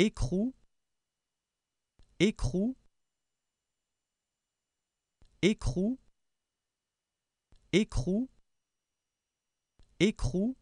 écrou, écrou, écrou, écrou, écrou,